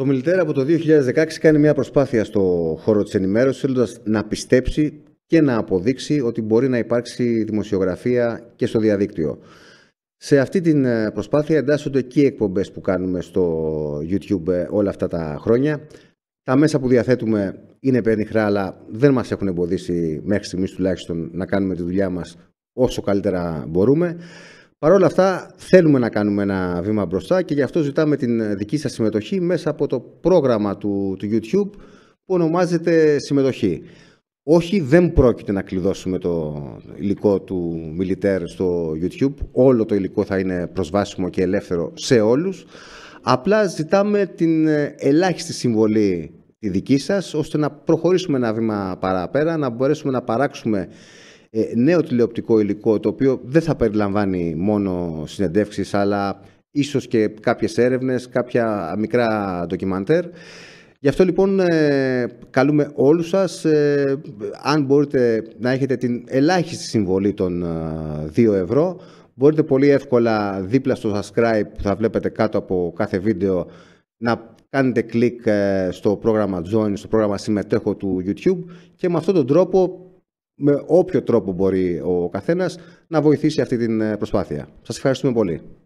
Το Μιλτέρ από το 2016 κάνει μια προσπάθεια στο χώρο της ενημέρωσης θέλοντας να πιστέψει και να αποδείξει ότι μπορεί να υπάρξει δημοσιογραφία και στο διαδίκτυο. Σε αυτή την ε, προσπάθεια εντάσσονται και οι εκπομπές που κάνουμε στο YouTube ε, όλα αυτά τα χρόνια. Τα μέσα που διαθέτουμε είναι πενιχρά, αλλά δεν μας έχουν εμποδίσει μέχρι στιγμής τουλάχιστον να κάνουμε τη δουλειά μας όσο καλύτερα μπορούμε. Παρ' όλα αυτά, θέλουμε να κάνουμε ένα βήμα μπροστά και γι' αυτό ζητάμε την δική σας συμμετοχή μέσα από το πρόγραμμα του, YouTube που ονομάζεται Συμμετοχή. Όχι, δεν πρόκειται να κλειδώσουμε το υλικό του Μιλιτέρ στο YouTube. Όλο το υλικό θα είναι προσβάσιμο και ελεύθερο σε όλους. Απλά ζητάμε την ελάχιστη συμβολή τη δική σας, ώστε να προχωρήσουμε ένα βήμα παραπέρα, να μπορέσουμε να παράξουμε ε, νέο τηλεοπτικό υλικό, το οποίο δεν θα περιλαμβάνει μόνο συνεντεύξεις, αλλά ίσως και κάποιες έρευνες, κάποια μικρά ντοκιμαντέρ. Γι' αυτό λοιπόν ε, καλούμε όλους σας, ε, αν μπορείτε να έχετε την ελάχιστη συμβολή των 2 ευρώ, μπορείτε πολύ εύκολα δίπλα στο subscribe που θα βλέπετε κάτω από κάθε βίντεο να κάνετε κλικ στο πρόγραμμα Join, στο πρόγραμμα Συμμετέχω του YouTube και με αυτόν τον τρόπο με όποιο τρόπο μπορεί ο καθένας να βοηθήσει αυτή την ε, προσπάθεια. Σας ευχαριστούμε πολύ.